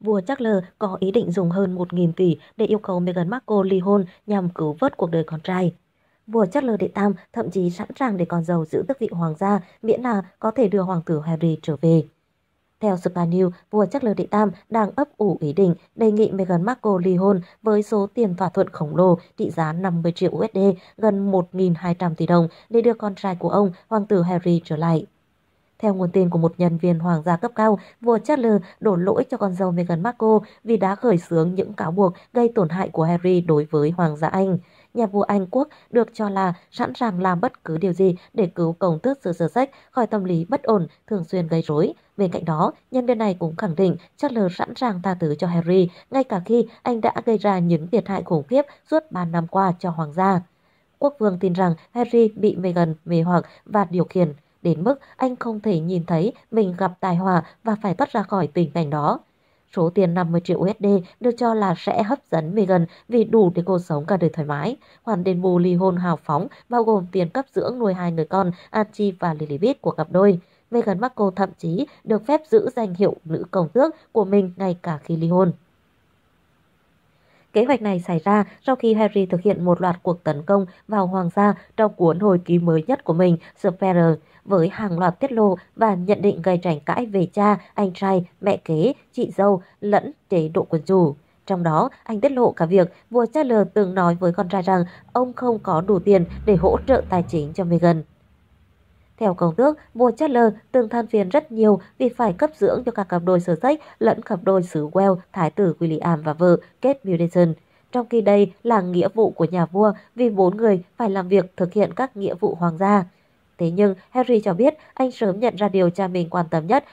Vua Charles có ý định dùng hơn 1.000 tỷ để yêu cầu Meghan Markle ly hôn nhằm cứu vớt cuộc đời con trai. Vua Charles đệ tam thậm chí sẵn sàng để con giàu giữ tước vị hoàng gia miễn là có thể đưa hoàng tử Harry trở về. Theo Sky News, vua Charles đệ tam đang ấp ủ ý định đề nghị Meghan Markle ly hôn với số tiền thỏa thuận khổng lồ trị giá 50 triệu USD, gần 1.200 tỷ đồng để đưa con trai của ông, hoàng tử Harry trở lại. Theo nguồn tin của một nhân viên hoàng gia cấp cao, vua Charles đổ lỗi cho con dâu Meghan Markle vì đã khởi xướng những cáo buộc gây tổn hại của Harry đối với hoàng gia Anh. Nhà vua Anh quốc được cho là sẵn sàng làm bất cứ điều gì để cứu công tước sự sơ sách khỏi tâm lý bất ổn thường xuyên gây rối. Bên cạnh đó, nhân viên này cũng khẳng định Charles sẵn sàng tha thứ cho Harry, ngay cả khi anh đã gây ra những thiệt hại khủng khiếp suốt 3 năm qua cho hoàng gia. Quốc vương tin rằng Harry bị Meghan mê hoặc và điều khiển đến mức anh không thể nhìn thấy mình gặp tai họa và phải thoát ra khỏi tình cảnh đó. Số tiền 50 triệu USD được cho là sẽ hấp dẫn Megan vì đủ để cô sống cả đời thoải mái. Khoản đền bù ly hôn hào phóng bao gồm tiền cấp dưỡng nuôi hai người con Archie và Lilith của cặp đôi. Megan Markle thậm chí được phép giữ danh hiệu nữ công tước của mình ngay cả khi ly hôn. Kế hoạch này xảy ra sau khi Harry thực hiện một loạt cuộc tấn công vào hoàng gia trong cuốn hồi ký mới nhất của mình, The Sparrow, với hàng loạt tiết lộ và nhận định gây tranh cãi về cha, anh trai, mẹ kế, chị dâu lẫn chế độ quân chủ. Trong đó, anh tiết lộ cả việc vua Charles từng nói với con trai rằng ông không có đủ tiền để hỗ trợ tài chính cho Meghan. Theo công tước, vua Charles từng than phiền rất nhiều vì phải cấp dưỡng cho cả cặp đôi sở sách lẫn cặp đôi xứ Wales, Thái tử William và vợ Kate Middleton. Trong khi đây là nghĩa vụ của nhà vua vì bốn người phải làm việc thực hiện các nghĩa vụ hoàng gia. Thế nhưng, Harry cho biết anh sớm nhận ra điều cha mình quan tâm nhất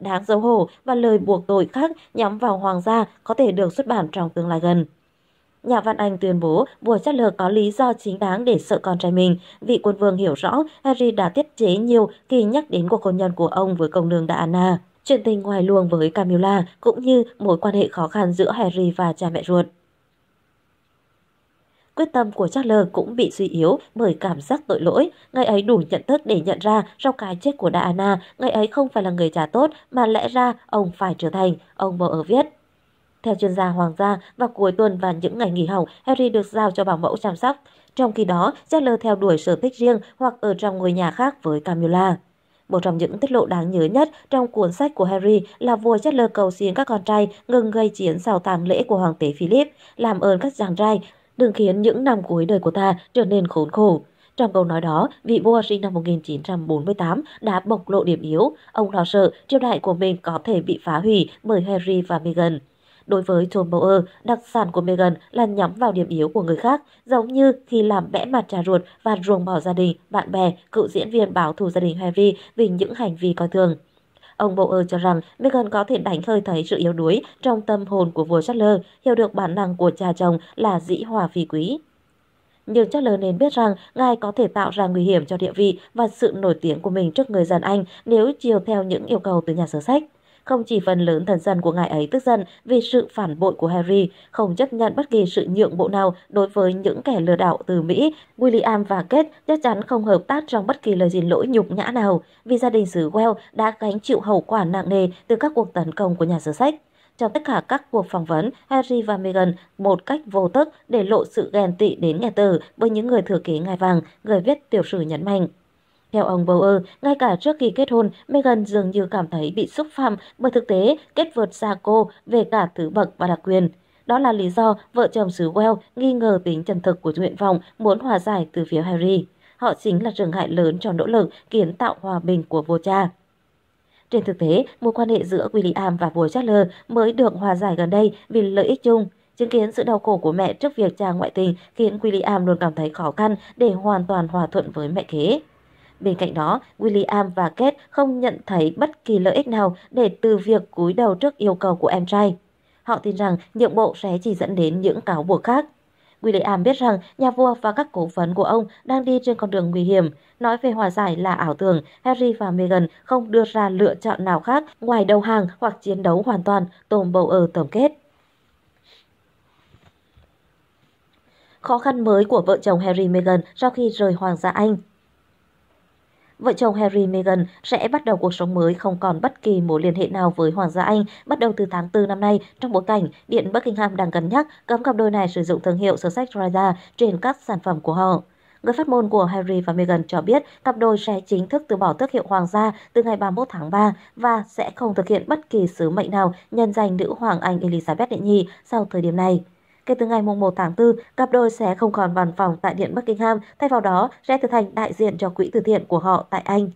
đáng xấu hổ và lời buộc tội khác nhắm vào hoàng gia có thể được xuất bản trong tương lai gần. Nhà văn Anh tuyên bố buổi chất lược có lý do chính đáng để sợ con trai mình. Vị quân vương hiểu rõ Harry đã tiết chế nhiều khi nhắc đến cuộc hôn nhân của ông với công nương Diana. Chuyện tình ngoài luồng với Camilla cũng như mối quan hệ khó khăn giữa Harry và cha mẹ ruột. Quyết tâm của Charles cũng bị suy yếu bởi cảm giác tội lỗi. Ngày ấy đủ nhận thức để nhận ra sau cái chết của Diana, ngày ấy không phải là người trả tốt mà lẽ ra ông phải trở thành, ông bầu ở viết. Theo chuyên gia Hoàng gia, vào cuối tuần và những ngày nghỉ học, Harry được giao cho bảo mẫu chăm sóc. Trong khi đó, Chandler theo đuổi sở thích riêng hoặc ở trong ngôi nhà khác với Camilla. Một trong những tiết lộ đáng nhớ nhất trong cuốn sách của Harry là vua Chandler cầu xin các con trai ngừng gây chiến sau tang lễ của Hoàng tế Philip, làm ơn các chàng trai đừng khiến những năm cuối đời của ta trở nên khốn khổ. Trong câu nói đó, vị vua sinh năm 1948 đã bộc lộ điểm yếu. Ông lo sợ triều đại của mình có thể bị phá hủy bởi Harry và Meghan. Đối với John Bauer, đặc sản của Meghan là nhắm vào điểm yếu của người khác, giống như khi làm bẽ mặt trà ruột và ruồng bỏ gia đình, bạn bè, cựu diễn viên báo thù gia đình Harry vì những hành vi coi thường. Ông Boer cho rằng Meghan có thể đánh hơi thấy sự yếu đuối trong tâm hồn của vua Charles, hiểu được bản năng của cha chồng là dĩ hòa phi quý. Nhưng Charles nên biết rằng ngài có thể tạo ra nguy hiểm cho địa vị và sự nổi tiếng của mình trước người dân Anh nếu chiều theo những yêu cầu từ nhà sơ sách. Không chỉ phần lớn thần dân của ngài ấy tức giận vì sự phản bội của Harry, không chấp nhận bất kỳ sự nhượng bộ nào đối với những kẻ lừa đảo từ Mỹ, William và Kate chắc chắn không hợp tác trong bất kỳ lời xin lỗi nhục nhã nào, vì gia đình xứ Wales đã gánh chịu hậu quả nặng nề từ các cuộc tấn công của nhà sử sách. Trong tất cả các cuộc phỏng vấn, Harry và Meghan một cách vô tức để lộ sự ghen tị đến nhà tử với những người thừa kế ngài vàng, người viết tiểu sử nhấn mạnh. Theo ông Bauer, ngay cả trước khi kết hôn, Meghan dường như cảm thấy bị xúc phạm bởi thực tế kết vượt xa cô về cả thứ bậc và đặc quyền. Đó là lý do vợ chồng xứ Wales nghi ngờ tính chân thực của nguyện vọng muốn hòa giải từ phía Harry. Họ chính là trường hại lớn cho nỗ lực kiến tạo hòa bình của vua cha. Trên thực tế, mối quan hệ giữa William và vua Charles mới được hòa giải gần đây vì lợi ích chung. Chứng kiến sự đau khổ của mẹ trước việc cha ngoại tình khiến William luôn cảm thấy khó khăn để hoàn toàn hòa thuận với mẹ kế. Bên cạnh đó, William và Kate không nhận thấy bất kỳ lợi ích nào để từ việc cúi đầu trước yêu cầu của em trai. Họ tin rằng nhượng bộ sẽ chỉ dẫn đến những cáo buộc khác. William biết rằng nhà vua và các cổ phấn của ông đang đi trên con đường nguy hiểm. Nói về hòa giải là ảo tưởng, Harry và Meghan không đưa ra lựa chọn nào khác ngoài đầu hàng hoặc chiến đấu hoàn toàn, bầu ở tổng kết. Khó khăn mới của vợ chồng Harry Meghan sau khi rời Hoàng gia Anh vợ chồng Harry Meghan sẽ bắt đầu cuộc sống mới không còn bất kỳ mối liên hệ nào với Hoàng gia Anh bắt đầu từ tháng 4 năm nay trong bối cảnh Điện Buckingham đang cân nhắc cấm cặp đôi này sử dụng thương hiệu sở sách Royal trên các sản phẩm của họ. Người phát ngôn của Harry và Meghan cho biết cặp đôi sẽ chính thức từ bỏ tước hiệu hoàng gia từ ngày 31 tháng 3 và sẽ không thực hiện bất kỳ sứ mệnh nào nhân danh nữ hoàng Anh Elizabeth đệ nhì sau thời điểm này. Kể từ ngày 1 tháng 4, cặp đôi sẽ không còn văn phòng tại Điện Buckingham, thay vào đó sẽ trở thành đại diện cho quỹ từ thiện của họ tại Anh.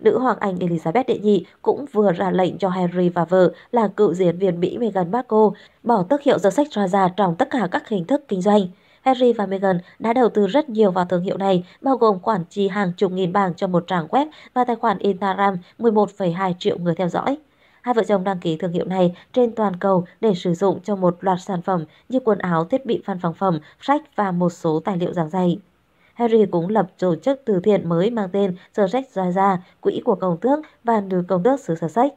Nữ hoàng Anh Elizabeth đệ nhị cũng vừa ra lệnh cho Harry và vợ là cựu diễn viên Mỹ Meghan Markle bỏ tước hiệu The sách ra trong tất cả các hình thức kinh doanh. Harry và Meghan đã đầu tư rất nhiều vào thương hiệu này, bao gồm quản trị hàng chục nghìn bảng cho một trang web và tài khoản Instagram 11,2 triệu người theo dõi. Hai vợ chồng đăng ký thương hiệu này trên toàn cầu để sử dụng cho một loạt sản phẩm như quần áo, thiết bị văn phòng phẩm, sách và một số tài liệu giảng dạy. Harry cũng lập tổ chức từ thiện mới mang tên The Sách Gia Gia, quỹ của công tước và nữ công tước xứ sở sách.